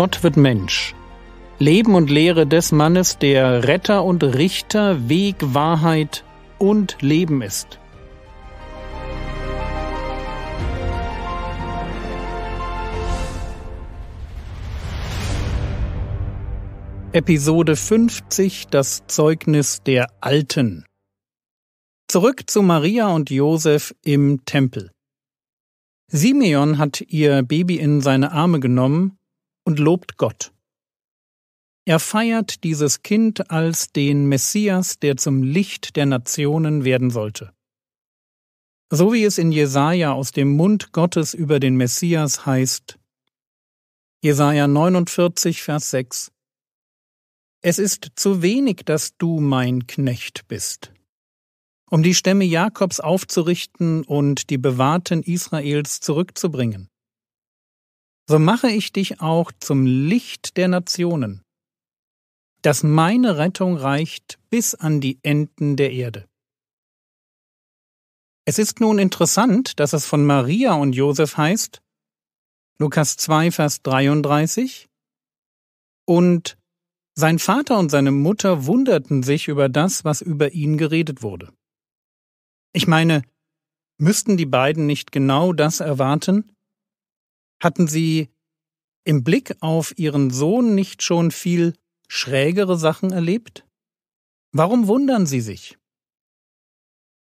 Gott wird Mensch. Leben und Lehre des Mannes, der Retter und Richter, Weg, Wahrheit und Leben ist. Episode 50 Das Zeugnis der Alten. Zurück zu Maria und Josef im Tempel. Simeon hat ihr Baby in seine Arme genommen und lobt Gott. Er feiert dieses Kind als den Messias, der zum Licht der Nationen werden sollte. So wie es in Jesaja aus dem Mund Gottes über den Messias heißt, Jesaja 49, Vers 6. Es ist zu wenig, dass du mein Knecht bist. Um die Stämme Jakobs aufzurichten und die Bewahrten Israels zurückzubringen so mache ich dich auch zum Licht der Nationen, dass meine Rettung reicht bis an die Enden der Erde. Es ist nun interessant, dass es von Maria und Josef heißt, Lukas 2, Vers 33, und sein Vater und seine Mutter wunderten sich über das, was über ihn geredet wurde. Ich meine, müssten die beiden nicht genau das erwarten? Hatten Sie im Blick auf Ihren Sohn nicht schon viel schrägere Sachen erlebt? Warum wundern Sie sich?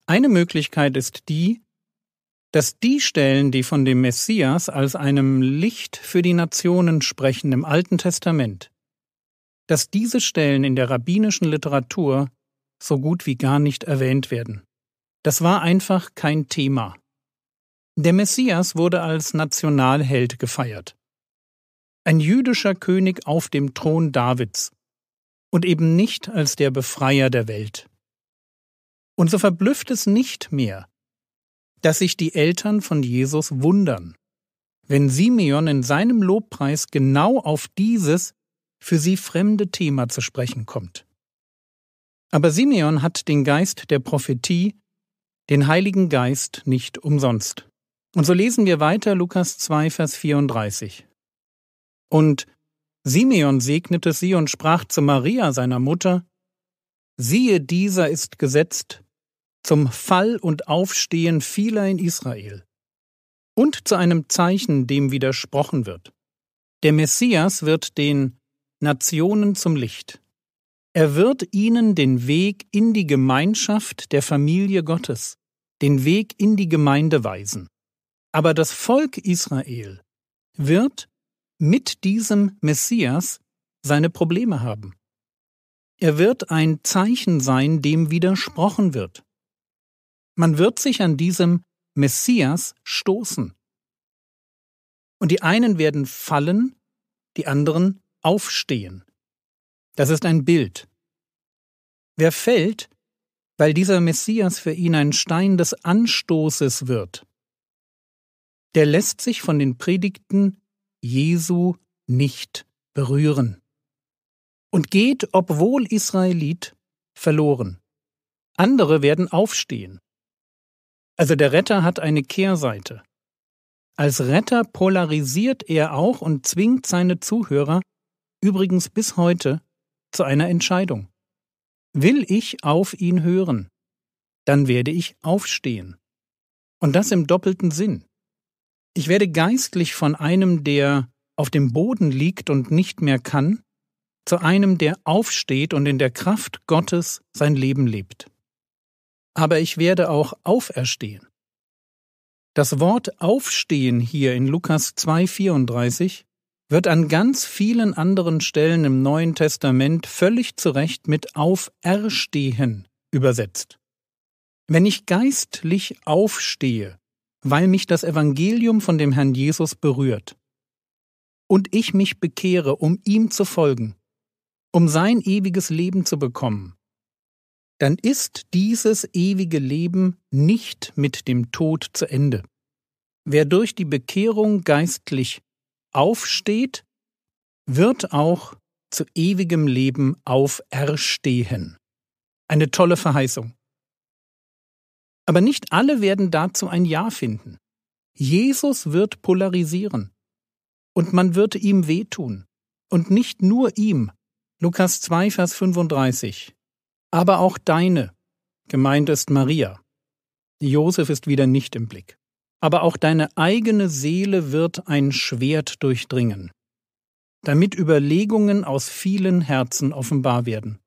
Eine Möglichkeit ist die, dass die Stellen, die von dem Messias als einem Licht für die Nationen sprechen im Alten Testament, dass diese Stellen in der rabbinischen Literatur so gut wie gar nicht erwähnt werden. Das war einfach kein Thema. Der Messias wurde als Nationalheld gefeiert. Ein jüdischer König auf dem Thron Davids und eben nicht als der Befreier der Welt. Und so verblüfft es nicht mehr, dass sich die Eltern von Jesus wundern, wenn Simeon in seinem Lobpreis genau auf dieses für sie fremde Thema zu sprechen kommt. Aber Simeon hat den Geist der Prophetie, den Heiligen Geist nicht umsonst. Und so lesen wir weiter Lukas 2, Vers 34. Und Simeon segnete sie und sprach zu Maria, seiner Mutter, Siehe, dieser ist gesetzt zum Fall und Aufstehen vieler in Israel und zu einem Zeichen, dem widersprochen wird. Der Messias wird den Nationen zum Licht. Er wird ihnen den Weg in die Gemeinschaft der Familie Gottes, den Weg in die Gemeinde weisen. Aber das Volk Israel wird mit diesem Messias seine Probleme haben. Er wird ein Zeichen sein, dem widersprochen wird. Man wird sich an diesem Messias stoßen. Und die einen werden fallen, die anderen aufstehen. Das ist ein Bild. Wer fällt, weil dieser Messias für ihn ein Stein des Anstoßes wird, der lässt sich von den Predigten Jesu nicht berühren und geht, obwohl Israelit, verloren. Andere werden aufstehen. Also der Retter hat eine Kehrseite. Als Retter polarisiert er auch und zwingt seine Zuhörer, übrigens bis heute, zu einer Entscheidung. Will ich auf ihn hören, dann werde ich aufstehen. Und das im doppelten Sinn. Ich werde geistlich von einem, der auf dem Boden liegt und nicht mehr kann, zu einem, der aufsteht und in der Kraft Gottes sein Leben lebt. Aber ich werde auch auferstehen. Das Wort Aufstehen hier in Lukas 2,34 wird an ganz vielen anderen Stellen im Neuen Testament völlig zurecht mit Auferstehen übersetzt. Wenn ich geistlich aufstehe, weil mich das Evangelium von dem Herrn Jesus berührt. Und ich mich bekehre, um ihm zu folgen, um sein ewiges Leben zu bekommen, dann ist dieses ewige Leben nicht mit dem Tod zu Ende. Wer durch die Bekehrung geistlich aufsteht, wird auch zu ewigem Leben auferstehen. Eine tolle Verheißung. Aber nicht alle werden dazu ein Ja finden. Jesus wird polarisieren. Und man wird ihm wehtun. Und nicht nur ihm. Lukas 2, Vers 35. Aber auch deine. Gemeint ist Maria. Josef ist wieder nicht im Blick. Aber auch deine eigene Seele wird ein Schwert durchdringen damit Überlegungen aus vielen Herzen offenbar werden.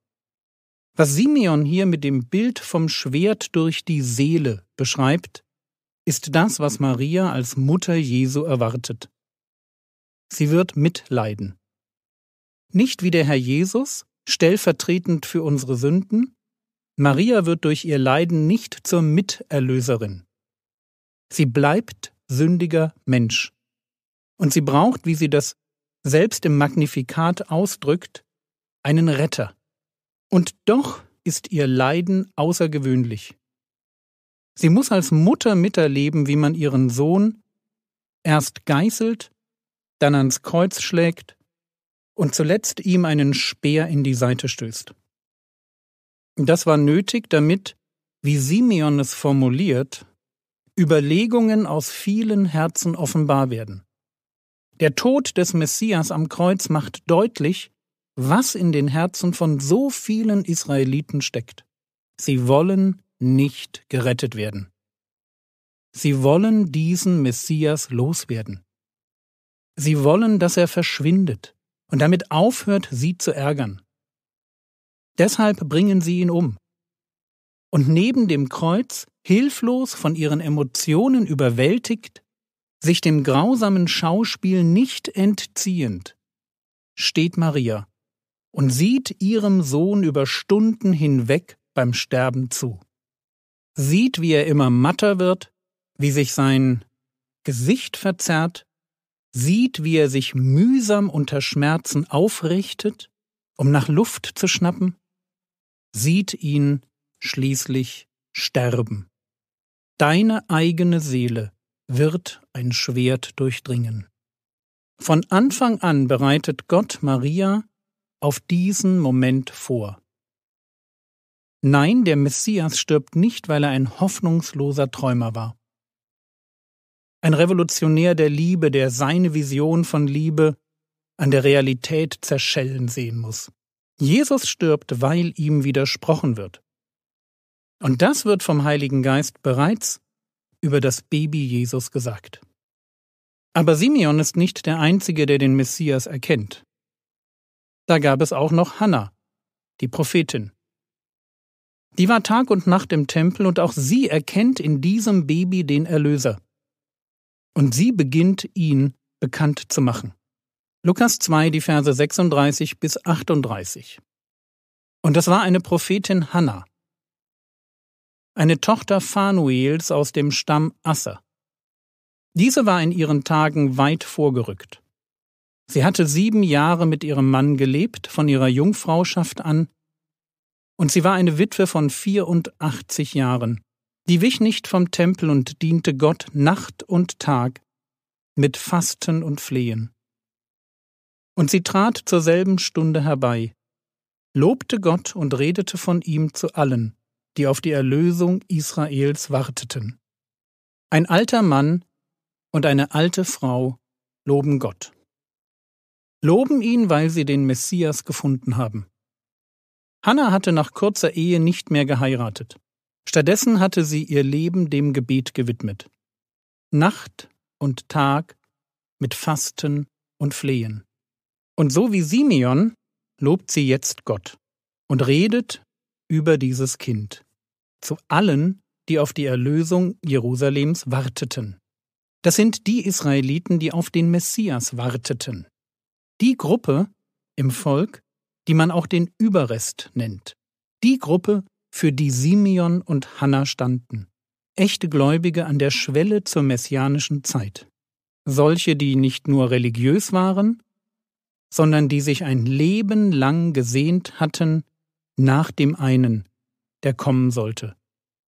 Was Simeon hier mit dem Bild vom Schwert durch die Seele beschreibt, ist das, was Maria als Mutter Jesu erwartet. Sie wird mitleiden. Nicht wie der Herr Jesus, stellvertretend für unsere Sünden, Maria wird durch ihr Leiden nicht zur Miterlöserin. Sie bleibt sündiger Mensch. Und sie braucht, wie sie das selbst im Magnifikat ausdrückt, einen Retter. Und doch ist ihr Leiden außergewöhnlich. Sie muss als Mutter miterleben, wie man ihren Sohn erst geißelt, dann ans Kreuz schlägt und zuletzt ihm einen Speer in die Seite stößt. Das war nötig, damit, wie Simeon es formuliert, Überlegungen aus vielen Herzen offenbar werden. Der Tod des Messias am Kreuz macht deutlich, was in den Herzen von so vielen Israeliten steckt. Sie wollen nicht gerettet werden. Sie wollen diesen Messias loswerden. Sie wollen, dass er verschwindet und damit aufhört, sie zu ärgern. Deshalb bringen sie ihn um. Und neben dem Kreuz, hilflos von ihren Emotionen überwältigt, sich dem grausamen Schauspiel nicht entziehend, steht Maria, und sieht ihrem Sohn über Stunden hinweg beim Sterben zu. Sieht, wie er immer matter wird, wie sich sein Gesicht verzerrt, sieht, wie er sich mühsam unter Schmerzen aufrichtet, um nach Luft zu schnappen, sieht ihn schließlich sterben. Deine eigene Seele wird ein Schwert durchdringen. Von Anfang an bereitet Gott Maria auf diesen Moment vor. Nein, der Messias stirbt nicht, weil er ein hoffnungsloser Träumer war. Ein Revolutionär der Liebe, der seine Vision von Liebe an der Realität zerschellen sehen muss. Jesus stirbt, weil ihm widersprochen wird. Und das wird vom Heiligen Geist bereits über das Baby Jesus gesagt. Aber Simeon ist nicht der Einzige, der den Messias erkennt. Da gab es auch noch Hannah, die Prophetin. Die war Tag und Nacht im Tempel und auch sie erkennt in diesem Baby den Erlöser. Und sie beginnt ihn bekannt zu machen. Lukas 2, die Verse 36 bis 38. Und das war eine Prophetin Hannah, eine Tochter Phanuels aus dem Stamm Asser. Diese war in ihren Tagen weit vorgerückt. Sie hatte sieben Jahre mit ihrem Mann gelebt, von ihrer Jungfrauschaft an, und sie war eine Witwe von 84 Jahren. Die wich nicht vom Tempel und diente Gott Nacht und Tag mit Fasten und Flehen. Und sie trat zur selben Stunde herbei, lobte Gott und redete von ihm zu allen, die auf die Erlösung Israels warteten. Ein alter Mann und eine alte Frau loben Gott loben ihn, weil sie den Messias gefunden haben. Hannah hatte nach kurzer Ehe nicht mehr geheiratet. Stattdessen hatte sie ihr Leben dem Gebet gewidmet. Nacht und Tag mit Fasten und Flehen. Und so wie Simeon lobt sie jetzt Gott und redet über dieses Kind zu allen, die auf die Erlösung Jerusalems warteten. Das sind die Israeliten, die auf den Messias warteten die Gruppe im Volk, die man auch den Überrest nennt. Die Gruppe, für die Simeon und Hanna standen. Echte Gläubige an der Schwelle zur messianischen Zeit. Solche, die nicht nur religiös waren, sondern die sich ein Leben lang gesehnt hatten nach dem einen, der kommen sollte,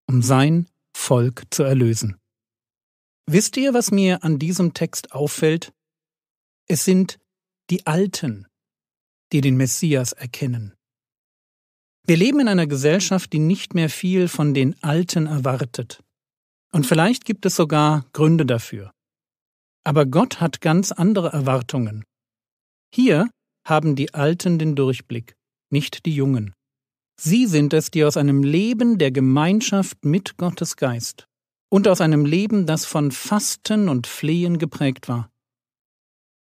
um sein Volk zu erlösen. Wisst ihr, was mir an diesem Text auffällt? Es sind die Alten, die den Messias erkennen. Wir leben in einer Gesellschaft, die nicht mehr viel von den Alten erwartet. Und vielleicht gibt es sogar Gründe dafür. Aber Gott hat ganz andere Erwartungen. Hier haben die Alten den Durchblick, nicht die Jungen. Sie sind es, die aus einem Leben der Gemeinschaft mit Gottes Geist und aus einem Leben, das von Fasten und Flehen geprägt war,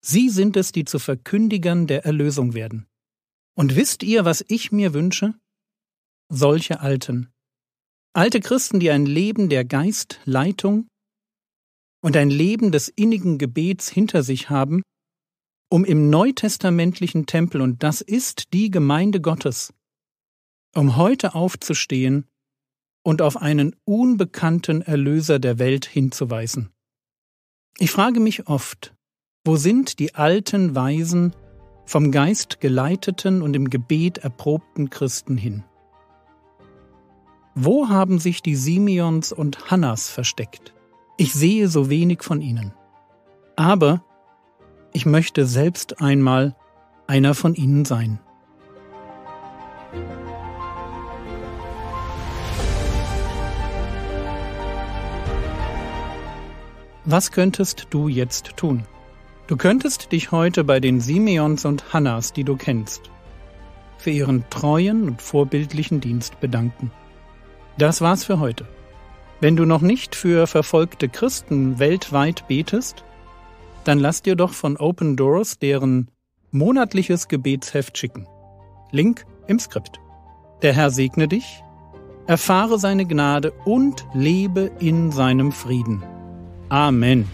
Sie sind es, die zu Verkündigern der Erlösung werden. Und wisst ihr, was ich mir wünsche? Solche Alten. Alte Christen, die ein Leben der Geistleitung und ein Leben des innigen Gebets hinter sich haben, um im neutestamentlichen Tempel, und das ist die Gemeinde Gottes, um heute aufzustehen und auf einen unbekannten Erlöser der Welt hinzuweisen. Ich frage mich oft, wo sind die alten, weisen, vom Geist geleiteten und im Gebet erprobten Christen hin? Wo haben sich die Simeons und Hannas versteckt? Ich sehe so wenig von ihnen. Aber ich möchte selbst einmal einer von ihnen sein. Was könntest du jetzt tun? Du könntest dich heute bei den Simeons und Hannas, die du kennst, für ihren treuen und vorbildlichen Dienst bedanken. Das war's für heute. Wenn du noch nicht für verfolgte Christen weltweit betest, dann lass dir doch von Open Doors deren monatliches Gebetsheft schicken. Link im Skript. Der Herr segne dich, erfahre seine Gnade und lebe in seinem Frieden. Amen.